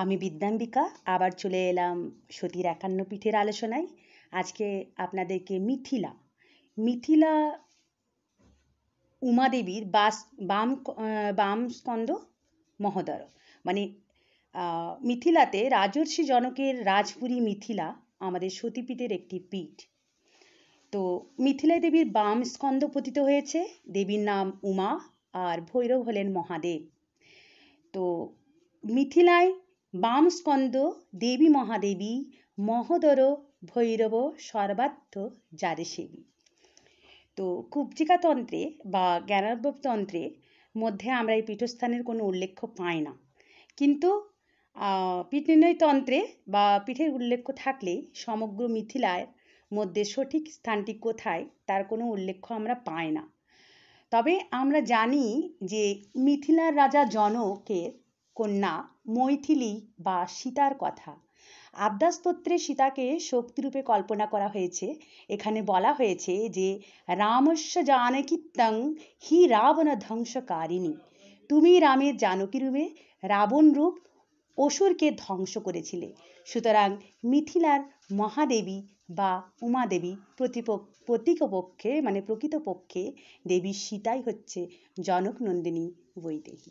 আমি বিদ্যাম্বিকা আবার চলে এলাম সতীর একান্ন পিঠের আলোচনায় আজকে আপনাদেরকে মিথিলা মিথিলা উমাদেবীর বাস বাম বাম স্কন্দ মহোদর মানে মিথিলাতে রাজর্ষি জনকের রাজপুরী মিথিলা আমাদের সতীপীঠের একটি পীঠ তো মিথিলা দেবীর বাম স্কন্দ পতিত হয়েছে দেবীর নাম উমা আর ভৈরব হলেন মহাদেব তো মিথিলায় বাম দেবী মহাদেবী মহোদর ভৈরব সর্বার্থ যারে সেবী তো কুব্জিকাতন্ত্রে বা জ্ঞানার্ববতন্ত্রে মধ্যে আমরা এই পীঠস্থানের কোনো উল্লেখ পাই না কিন্তু তন্ত্রে বা পিঠের উল্লেখ থাকলে সমগ্র মিথিলার মধ্যে সঠিক স্থানটি কোথায় তার কোনো উল্লেখ আমরা পাই না তবে আমরা জানি যে মিথিলার রাজা জনকের কন্যা মৈথিলি বা সীতার কথা আবদাস্তোত্রে সীতাকে শক্তিরূপে কল্পনা করা হয়েছে এখানে বলা হয়েছে যে রামস্য জানকিত্যং হি রাবণ ধ্বংসকারিণী তুমি রামের জানকী রূপে রাবণ রূপ অসুরকে ধ্বংস করেছিলে সুতরাং মিথিলার মহাদেবী বা উমাদেবী প্রতিপক্ষ প্রতীকপক্ষে মানে প্রকৃতপক্ষে দেবী সীতাই হচ্ছে জনক নন্দিনী বৈদেহী